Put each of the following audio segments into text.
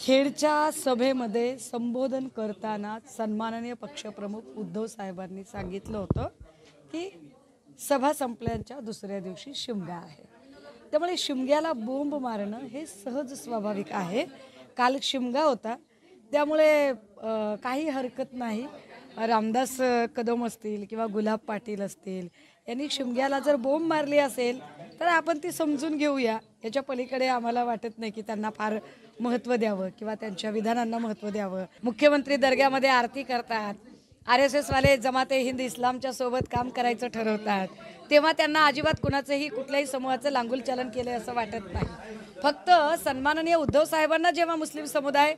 खेडच्या सभेमध्ये संबोधन करताना सन्माननीय पक्षप्रमुख उद्धव साहेबांनी सांगितलं होतं की सभा संपल्याच्या दुसऱ्या दिवशी शिमगा आहे त्यामुळे शिमग्याला बोंब मारणं हे सहज स्वाभाविक आहे काल शिमगा होता त्यामुळे काही हरकत नाही रामदास कदम असतील किंवा गुलाब पाटील असतील यांनी शिमग्याला जर बोंब मारली असेल तर आपण ती समजून घेऊया याच्या पलीकडे आम्हाला वाटत नाही की त्यांना फार महत्त्व द्यावं किंवा त्यांच्या विधानांना महत्त्व द्यावं मुख्यमंत्री दर्ग्यामध्ये आरती करतात आर एस एसवाले जमाते हिंद इस्लामच्या सोबत काम करायचं ठरवतात तेव्हा त्यांना अजिबात कुणाचंही कुठल्याही समूहाचं लांगुल चलन केलं असं वाटत नाही फक्त सन्माननीय उद्धव साहेबांना जेव्हा मुस्लिम समुदाय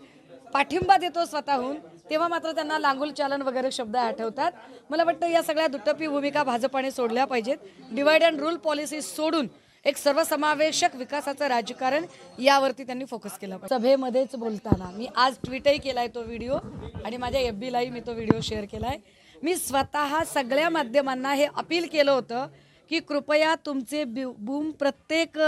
पाठिंबा देतो स्वतःहून तेव्हा मात्र त्यांना लागूल चालन वगैरे शब्द आठवतात मला वाटतं या सगळ्या दुटप्पी भूमिका भाजपाने सोडल्या पाहिजेत डिवाइड अँड रूल पॉलिसी सोडून एक सर्वसमावेशक विकासाचं राजकारण यावरती त्यांनी फोकस केला सभेमध्येच बोलताना मी आज ट्विटही केला आहे तो व्हिडिओ आणि माझ्या एफ बीलाही मी तो व्हिडिओ शेअर केला आहे मी स्वतः सगळ्या माध्यमांना हे अपील केलं होतं की कृपया तुमचे बूम प्रत्येक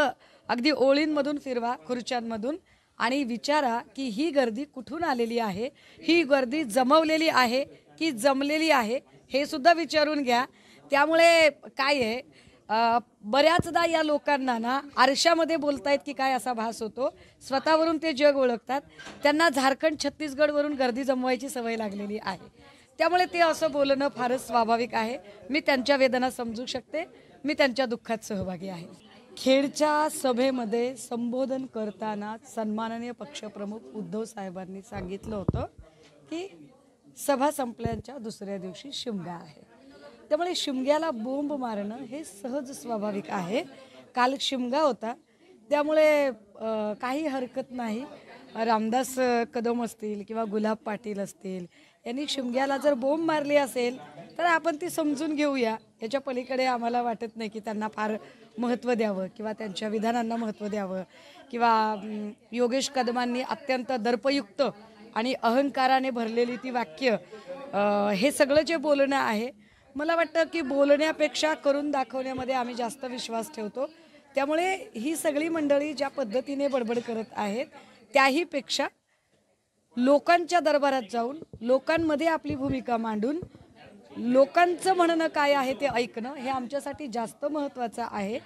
अगदी ओळींमधून फिरवा खुर्च्यांमधून आणि विचारा की ही गर्दी कुठून आलेली आहे ही गर्दी जमवलेली आहे की जमलेली आहे हे सुद्धा विचारून घ्या त्यामुळे काय आहे बऱ्याचदा या लोकांना ना आरशामध्ये बोलतायत की काय असा भास होतो स्वतःवरून ते जग ओळखतात त्यांना झारखंड छत्तीसगडवरून गर्दी जमवायची सवय लागलेली आहे त्यामुळे ते असं बोलणं फारच स्वाभाविक आहे मी त्यांच्या वेदना समजू शकते मी त्यांच्या दुःखात सहभागी आहे खेडच्या सभेमध्ये संबोधन करताना सन्माननीय पक्षप्रमुख उद्धव साहेबांनी सांगितलं होतं की सभा संपल्याच्या दुसऱ्या दिवशी शिमगा आहे त्यामुळे शिमग्याला बोंब मारणं हे सहज स्वाभाविक आहे काल शिमगा होता त्यामुळे काही हरकत नाही रामदास कदम असतील किंवा गुलाब पाटील असतील यांनी शिमग्याला जर बोंब मारली असेल तर आपण ती समजून घेऊया ह्याच्या पलीकडे आम्हाला वाटत नाही की त्यांना फार महत्त्व द्यावं किंवा त्यांच्या विधानांना महत्त्व द्यावं किंवा योगेश कदमांनी अत्यंत दर्पयुक्त आणि अहंकाराने भरलेली ती वाक्य हे सगळं जे बोलणं आहे मला वाटतं की बोलण्यापेक्षा करून दाखवण्यामध्ये आम्ही जास्त विश्वास ठेवतो त्यामुळे ही सगळी मंडळी ज्या पद्धतीने बडबड करत आहेत त्याहीपेक्षा लोकांच्या दरबारात जाऊन लोकांमध्ये आपली भूमिका मांडून लोकांचं म्हणणं काय आहे ते ऐकणं हे आमच्यासाठी जास्त महत्त्वाचं आहे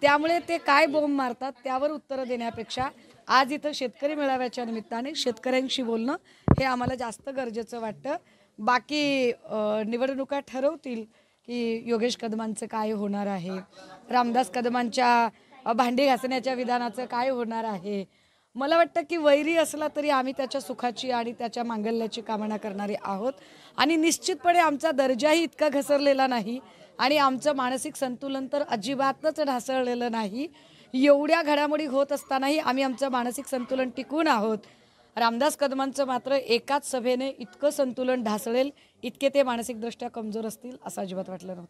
त्यामुळे ते काय बोंब मारतात त्यावर उत्तरं देण्यापेक्षा आज इथं शेतकरी मेळाव्याच्या निमित्ताने शेतकऱ्यांशी बोलणं हे आम्हाला जास्त गरजेचं वाटतं बाकी निवडणुका ठरवतील की योगेश कदमांचं काय होणार आहे रामदास कदमांच्या भांडी घासण्याच्या विधानाचं काय होणार आहे मला वाटतं की वैरी असला तरी आम्ही त्याच्या सुखाची आणि त्याच्या मांगल्याची कामना करणारे आहोत आणि निश्चितपणे आमचा दर्जाही इतका घसरलेला नाही आणि आमचं मानसिक संतुलन तर अजिबातच ढासळलेलं नाही एवढ्या घडामोडी होत असतानाही आम्ही आमचं मानसिक संतुलन टिकून आहोत रामदास कदमांचं मात्र एकाच सभेने इतकं संतुलन ढासळेल इतके ते मानसिकदृष्ट्या कमजोर असतील असं अजिबात वाटलं नव्हतं